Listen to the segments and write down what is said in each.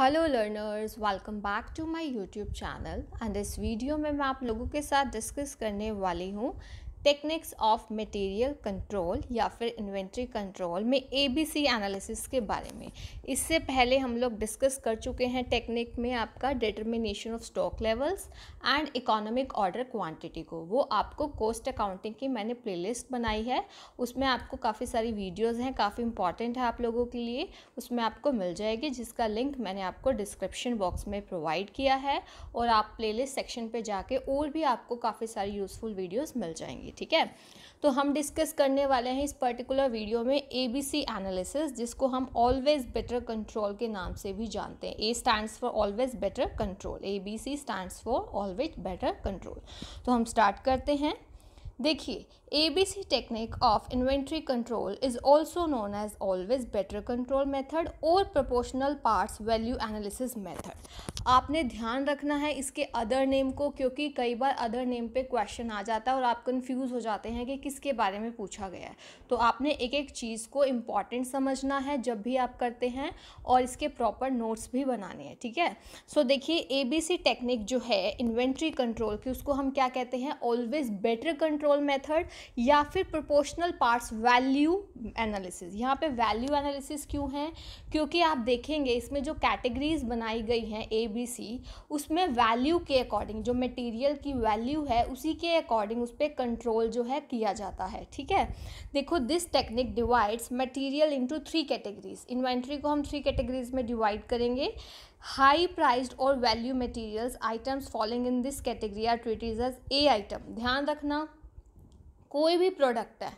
Hello learners welcome back to my YouTube channel and इस video में मैं आप लोगों के साथ डिस्कस करने वाली हूँ टेक्निक्स ऑफ मटेरियल कंट्रोल या फिर इन्वेंट्री कंट्रोल में ए बी सी एनालिसिस के बारे में इससे पहले हम लोग डिस्कस कर चुके हैं टेक्निक में आपका determination of stock levels and economic order quantity को वो आपको कोस्ट अकाउंटिंग की मैंने प्लेलिस्ट बनाई है उसमें आपको काफ़ी सारी वीडियोज़ हैं काफ़ी इंपॉर्टेंट है आप लोगों के लिए उसमें आपको मिल जाएगी जिसका लिंक मैंने आपको डिस्क्रिप्शन बॉक्स में प्रोवाइड किया है और आप प्लेलिस्ट सेक्शन पर जाके और भी आपको काफ़ी सारी यूज़फुल वीडियोज़ मिल जाएंगी करेंगे ठीक है तो हम डिस्कस करने वाले हैं इस पर्टिकुलर वीडियो में ए बी सी एनालिसिस जिसको हम ऑलवेज बेटर कंट्रोल के नाम से भी जानते हैं A stands for always better control A B C stands for always better control तो हम स्टार्ट करते हैं देखिए A B C technique of inventory control is also known as always better control method और proportional parts value analysis method आपने ध्यान रखना है इसके अदर नेम को क्योंकि कई बार अदर नेम पे क्वेश्चन आ जाता है और आप कंफ्यूज हो जाते हैं कि किसके बारे में पूछा गया है तो आपने एक एक चीज़ को इम्पॉर्टेंट समझना है जब भी आप करते हैं और इसके प्रॉपर नोट्स भी बनाने हैं ठीक है सो देखिए ए बी सी टेक्निक जो है इन्वेंट्री कंट्रोल की उसको हम क्या कहते हैं always better control control method या फिर प्रोपोर्शनल पार्ट्स वैल्यू एनालिसिस यहाँ पे वैल्यू एनालिसिस क्यों है क्योंकि आप देखेंगे इसमें जो कैटेगरीज बनाई गई हैं ए बी सी उसमें वैल्यू के अकॉर्डिंग जो मटेरियल की वैल्यू है उसी के अकॉर्डिंग उस पर कंट्रोल जो है किया जाता है ठीक है देखो this technique divides material into three categories inventory को हम थ्री कैटेगरीज में डिवाइड करेंगे हाई प्राइज और value materials items following in this category are treated as A item ध्यान रखना कोई भी प्रोडक्ट है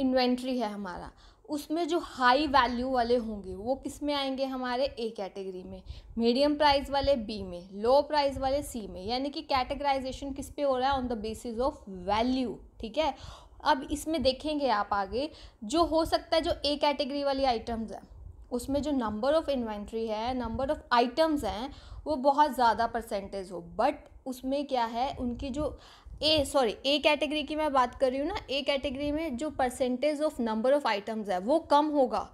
इन्वेंट्री है हमारा उसमें जो हाई वैल्यू वाले होंगे वो किस में आएंगे हमारे ए कैटेगरी में मीडियम प्राइस वाले बी में लो प्राइस वाले सी में यानी कि कैटेगराइजेशन किस पे हो रहा है on the basis of value ठीक है अब इसमें देखेंगे आप आगे जो हो सकता है जो ए कैटेगरी वाली आइटम्स हैं उसमें जो नंबर ऑफ़ इन्वेंट्री है नंबर ऑफ़ आइटम्स हैं वो बहुत ज़्यादा परसेंटेज हो बट उसमें क्या है उनकी जो ए सॉरी ए कैटेगरी की मैं बात कर रही हूँ ना ए कैटेगरी में जो percentage of number of items है वो कम होगा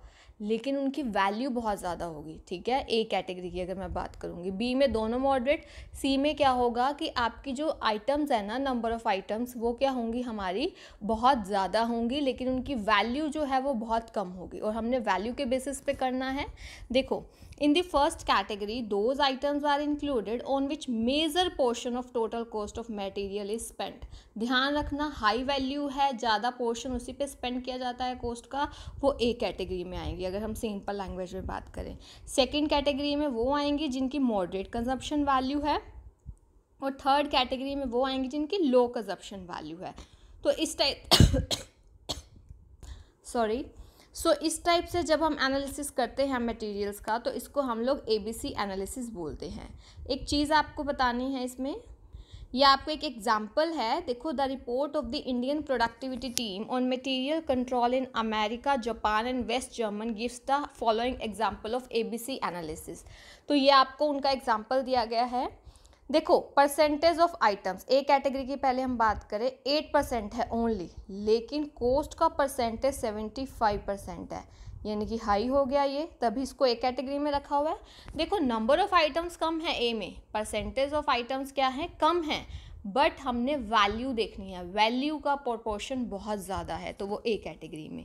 लेकिन उनकी वैल्यू बहुत ज़्यादा होगी ठीक है ए कैटेगरी की अगर मैं बात करूँगी बी में दोनों मॉडरेट सी में क्या होगा कि आपकी जो आइटम्स है ना नंबर ऑफ़ आइटम्स वो क्या होंगी हमारी बहुत ज़्यादा होंगी लेकिन उनकी वैल्यू जो है वो बहुत कम होगी और हमने वैल्यू के बेसिस पे करना है देखो in the first category those items are included on which major portion of total cost of material is spent. ध्यान रखना हाई वैल्यू है ज़्यादा पोर्शन उसी पे स्पेंड किया जाता है कॉस्ट का वो ए कैटेगरी में आएंगी अगर हम सिंपल लैंग्वेज में बात करें सेकेंड कैटेगरी में वो आएंगी जिनकी मॉडरेट कंजप्शन वैल्यू है और थर्ड कैटेगरी में वो आएंगी जिनकी लो कंजप्शन वैल्यू है तो इस टाइप सॉरी सो so, इस टाइप से जब हम एनालिसिस करते हैं मटेरियल्स का तो इसको हम लोग एबीसी एनालिसिस बोलते हैं एक चीज़ आपको बतानी है इसमें यह आपको एक एग्जाम्पल है देखो the report of the Indian productivity team on material control in America Japan and West German gives the following example of ABC analysis तो ये आपको उनका एग्जाम्पल दिया गया है देखो percentage of items A category की पहले हम बात करें एट परसेंट है ओनली लेकिन कोस्ट का परसेंटेज सेवेंटी फाइव परसेंट है यानी कि हाई हो गया ये तभी इसको ए कैटेगरी में रखा हुआ है देखो नंबर ऑफ़ आइटम्स कम है ए में परसेंटेज ऑफ आइटम्स क्या है कम है बट हमने वैल्यू देखनी है वैल्यू का प्रोपोर्शन बहुत ज़्यादा है तो वो ए कैटेगरी में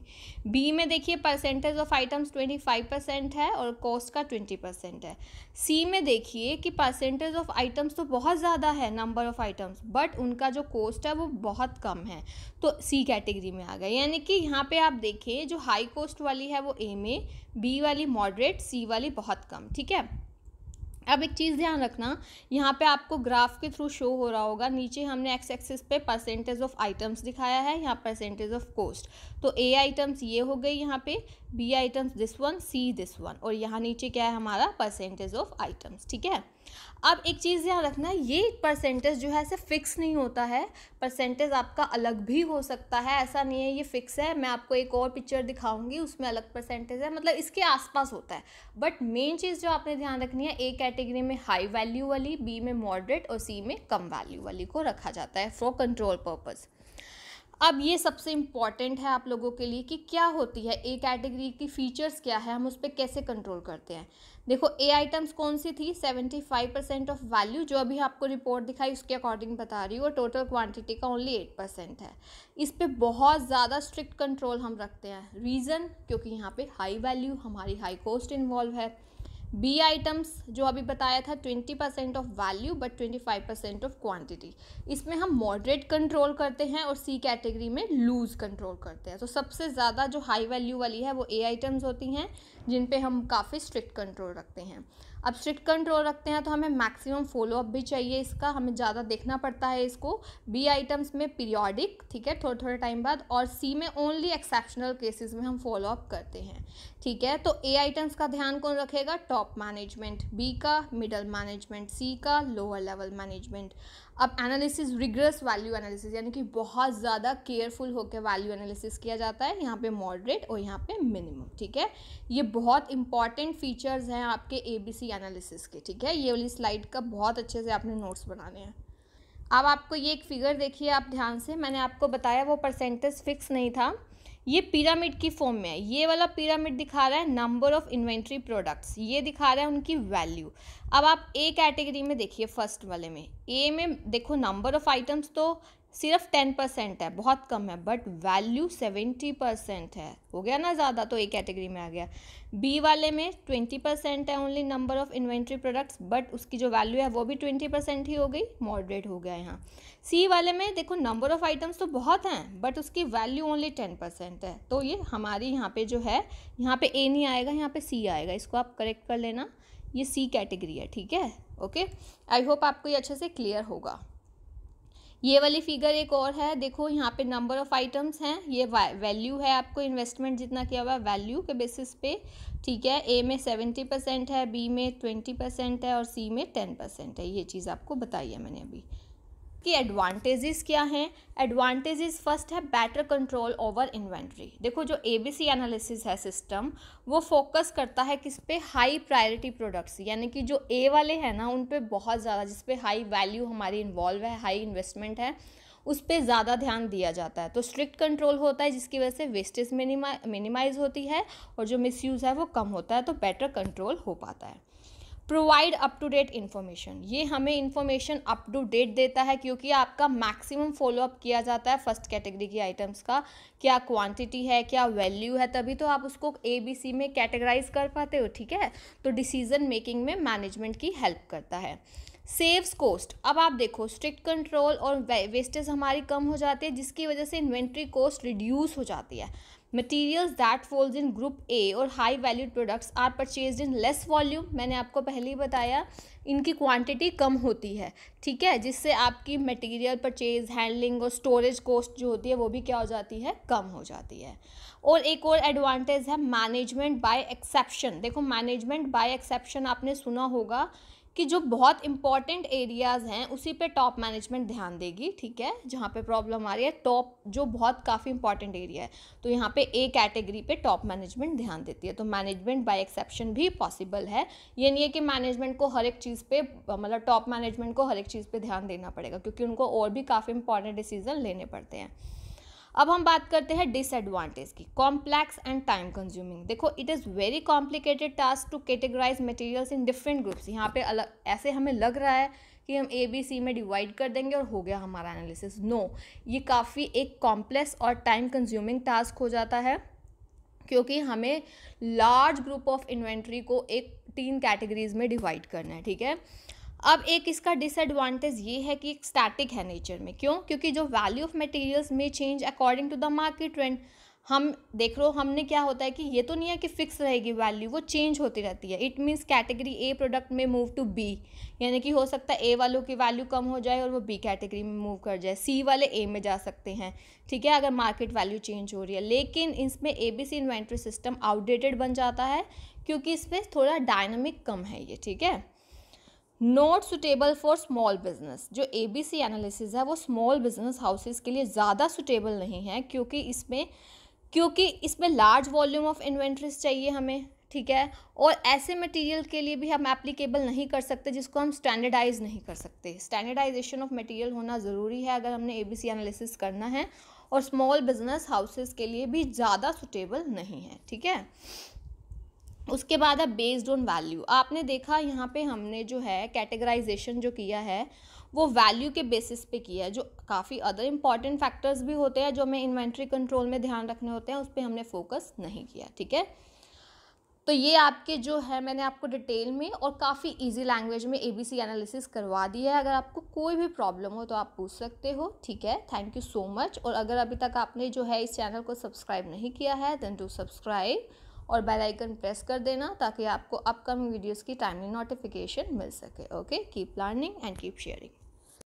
बी में देखिए percentage of items twenty five percent है और कॉस्ट का ट्वेंटी परसेंट है सी में देखिए कि परसेंटेज ऑफ आइटम्स तो बहुत ज़्यादा है नंबर ऑफ आइटम्स बट उनका जो कॉस्ट है वो बहुत कम है तो सी कैटेगरी में आ गए यानी कि यहाँ पर आप देखें जो हाई कॉस्ट वाली है वो ए में बी वाली मॉडरेट सी वाली बहुत कम ठीक है अब एक चीज़ ध्यान रखना यहाँ पे आपको ग्राफ के थ्रू शो हो रहा होगा नीचे हमने एक्स एक्सिस पे परसेंटेज ऑफ आइटम्स दिखाया है यहाँ परसेंटेज ऑफ कॉस्ट तो ए आइटम्स ये हो गई यहाँ पे B items this one C this one और यहाँ नीचे क्या है हमारा परसेंटेज ऑफ आइटम्स ठीक है अब एक चीज़ याद रखना ये परसेंटेज जो है ऐसे फिक्स नहीं होता है परसेंटेज आपका अलग भी हो सकता है ऐसा नहीं है ये फिक्स है मैं आपको एक और पिक्चर दिखाऊंगी उसमें अलग परसेंटेज है मतलब इसके आसपास होता है बट मेन चीज़ जो आपने ध्यान रखनी है ए कैटेगरी में हाई वैल्यू वाली बी में मॉडरेट और सी में कम वैल्यू वाली को रखा जाता है फॉर कंट्रोल पर्पज़ अब ये सबसे इम्पॉर्टेंट है आप लोगों के लिए कि क्या होती है ए कैटेगरी की फ़ीचर्स क्या है हम उस पर कैसे कंट्रोल करते हैं देखो ए आइटम्स कौन सी थी 75 परसेंट ऑफ वैल्यू जो अभी आपको रिपोर्ट दिखाई उसके अकॉर्डिंग बता रही हूँ और टोटल क्वांटिटी का ओनली एट परसेंट है इस पर बहुत ज़्यादा स्ट्रिक्ट कंट्रोल हम रखते हैं रीज़न क्योंकि यहाँ पर हाई वैल्यू हमारी हाई कॉस्ट इन्वॉल्व है बी आइटम्स जो अभी बताया था 20 percent of value but 25 percent of quantity इसमें हम मॉडरेट कंट्रोल करते हैं और सी कैटेगरी में लूज कंट्रोल करते हैं तो सबसे ज़्यादा जो हाई वैल्यू वाली है वो ए आइटम्स होती हैं जिन पे हम काफ़ी स्ट्रिक्ट कंट्रोल रखते हैं अब स्ट्रिक्ट कंट्रोल रखते हैं तो हमें मैक्सिमम फॉलोअप भी चाहिए इसका हमें ज़्यादा देखना पड़ता है इसको बी आइटम्स में पीरियॉडिक ठीक है थोड़े थोड़े टाइम बाद और सी में ओनली एक्सेप्शनल केसेस में हम फॉलोअप करते हैं ठीक है तो ए आइटम्स का ध्यान कौन रखेगा टॉप मैनेजमेंट बी का मिडल मैनेजमेंट सी का लोअर लेवल मैनेजमेंट अब एनालिसिस रिग्रेस वैल्यू एनालिसिस यानी कि बहुत ज़्यादा केयरफुल होकर वैल्यू एनालिसिस किया जाता है यहाँ पे मॉडरेट और यहाँ पे मिनिमम ठीक है ये बहुत इंपॉर्टेंट फीचर्स हैं आपके एबीसी एनालिसिस के ठीक है ये वाली स्लाइड का बहुत अच्छे से आपने नोट्स बनाने हैं अब आपको ये एक फिगर देखिए आप ध्यान से मैंने आपको बताया वो परसेंटेज फिक्स नहीं था ये पिरामिड की फॉर्म में है ये वाला पिरामिड दिखा रहा है नंबर ऑफ इन्वेंट्री प्रोडक्ट्स ये दिखा रहा है उनकी वैल्यू अब आप ए कैटेगरी में देखिए फर्स्ट वाले में ए में देखो नंबर ऑफ आइटम्स तो सिर्फ टेन परसेंट है बहुत कम है बट वैल्यू सेवेंटी परसेंट है हो गया ना ज़्यादा तो ए कैटेगरी में आ गया बी वाले में ट्वेंटी परसेंट है only number of inventory products but उसकी जो वैल्यू है वो भी ट्वेंटी परसेंट ही हो गई मॉडरेट हो गया यहाँ सी वाले में देखो नंबर ऑफ आइटम्स तो बहुत हैं बट उसकी वैल्यू ओनली टेन परसेंट है तो ये हमारी यहाँ पर जो है यहाँ पर ए नहीं आएगा यहाँ पर सी आएगा इसको आप करेक्ट कर लेना ये सी कैटेगरी है ठीक है ओके आई होप आपको ये अच्छे से क्लियर होगा ये वाली फिगर एक और है देखो यहाँ पे नंबर ऑफ आइटम्स हैं ये वैल्यू है आपको इन्वेस्टमेंट जितना किया हुआ है वैल्यू के बेसिस पे ठीक है ए में सेवेंटी परसेंट है बी में ट्वेंटी परसेंट है और सी में टेन परसेंट है ये चीज़ आपको बताई है मैंने अभी कि एडवांटेजेस क्या हैं एडवांटेजेस फर्स्ट है बेटर कंट्रोल ओवर इन्वेंट्री देखो जो एबीसी एनालिसिस है सिस्टम वो फोकस करता है किस पे हाई प्रायोरिटी प्रोडक्ट्स यानी कि जो ए वाले हैं ना उन पे बहुत ज़्यादा जिस पे हाई वैल्यू हमारी इन्वॉल्व है हाई इन्वेस्टमेंट है उस पर ज़्यादा ध्यान दिया जाता है तो स्ट्रिक्ट कंट्रोल होता है जिसकी वजह से वेस्टेज मिनिमा मिनिमाइज होती है और जो मिसयूज़ है वो कम होता है तो बेटर कंट्रोल हो पाता है provide up to date information ये हमें इन्फॉर्मेशन अप टू डेट देता है क्योंकि आपका मैक्सिमम फॉलोअप किया जाता है फर्स्ट कैटेगरी की आइटम्स का क्या क्वांटिटी है क्या वैल्यू है तभी तो आप उसको ए बी सी में कैटेगराइज कर पाते हो ठीक है तो डिसीजन मेकिंग में मैनेजमेंट की हेल्प करता है सेव्स कोस्ट अब आप देखो स्ट्रिक्ट कंट्रोल और वेस्टेज हमारी कम हो जाती है जिसकी वजह से इन्वेंट्री कॉस्ट रिड्यूस हो जाती है materials that falls in group A और high valued products are purchase in less volume मैंने आपको पहले ही बताया इनकी क्वांटिटी कम होती है ठीक है जिससे आपकी मटेरियल परचेज हैंडलिंग और स्टोरेज कॉस्ट जो होती है वो भी क्या हो जाती है कम हो जाती है और एक और एडवांटेज है मैनेजमेंट बाय एक्सेप्शन देखो मैनेजमेंट बाय एक्सेप्शन आपने सुना होगा कि जो बहुत इंपॉर्टेंट एरियाज़ हैं उसी पे टॉप मैनेजमेंट ध्यान देगी ठीक है जहाँ पे प्रॉब्लम आ रही है टॉप जो बहुत काफ़ी इंपॉर्टेंट एरिया है तो यहाँ पे ए कैटेगरी पे टॉप मैनेजमेंट ध्यान देती है तो मैनेजमेंट बाय एक्सेप्शन भी पॉसिबल है ये नहीं है कि मैनेजमेंट को हर एक चीज़ चीज़ पे मतलब टॉप मैनेजमेंट को हर एक चीज़ पे ध्यान देना पड़ेगा क्योंकि उनको और भी काफ़ी इंपॉर्टेंट डिसीजन लेने पड़ते हैं अब हम बात करते हैं डिसएडवांटेज की कॉम्प्लेक्स एंड टाइम कंज्यूमिंग देखो it is very complicated task to categorise materials in different groups यहाँ पे अलग ऐसे हमें लग रहा है कि हम ए बी सी में डिवाइड कर देंगे और हो गया हमारा एनालिसिस नो no, ये काफ़ी एक कॉम्प्लेक्स और टाइम कंज्यूमिंग टास्क हो जाता है क्योंकि हमें लार्ज ग्रुप ऑफ इन्वेंट्री को एक तीन कैटेगरीज में डिवाइड करना है ठीक है अब एक इसका डिसएडवांटेज ये है कि एक स्टैटिक है नेचर में क्यों क्योंकि जो वैल्यू ऑफ मटेरियल्स में change according to the market trend हम देख लो हमने क्या होता है कि ये तो नहीं है कि फिक्स रहेगी वैल्यू वो चेंज होती रहती है it means category A product में मूव टू बी यानी कि हो सकता है ए वालों की वैल्यू कम हो जाए और वो बी कैटेगरी में मूव कर जाए सी वाले ए में जा सकते हैं ठीक है अगर मार्केट वैल्यू चेंज हो रही है लेकिन इसमें A B C inventory system outdated बन जाता है क्योंकि इस पर थोड़ा डायनमिक कम है ये ठीक है not suitable for small business जो ए बी सी एनालिसिस है वो स्मॉल बिजनेस हाउसेज के लिए ज़्यादा सुटेबल नहीं है क्योंकि इसमें क्योंकि इसमें लार्ज वॉल्यूम ऑफ इन्वेंट्रीज चाहिए हमें ठीक है और ऐसे मटेरियल के लिए भी हम एप्लीकेबल नहीं कर सकते जिसको हम स्टैंडर्डाइज नहीं कर सकते स्टैंडर्डाइजेशन ऑफ मटेरियल होना ज़रूरी है अगर हमने एबीसी एनालिसिस करना है और स्मॉल बिजनेस हाउसेस के लिए भी ज़्यादा सुटेबल नहीं है ठीक है उसके बाद है बेस्ड ऑन वैल्यू आपने देखा यहाँ पे हमने जो है कैटेगराइजेशन जो किया है वो वैल्यू के बेसिस पे किया है जो काफ़ी अदर इंपॉर्टेंट फैक्टर्स भी होते हैं जो हमें इन्वेंट्री कंट्रोल में ध्यान रखने होते हैं उस पर हमने फोकस नहीं किया ठीक है तो ये आपके जो है मैंने आपको डिटेल में और काफ़ी इजी लैंग्वेज में एबीसी एनालिसिस करवा दिया है अगर आपको कोई भी प्रॉब्लम हो तो आप पूछ सकते हो ठीक है थैंक यू सो मच और अगर अभी तक आपने जो है इस चैनल को सब्सक्राइब नहीं किया है देन टू सब्सक्राइब और बेल आइकन प्रेस कर देना ताकि आपको अपकमिंग वीडियोस की टाइमली नोटिफिकेशन मिल सके okay keep learning and keep sharing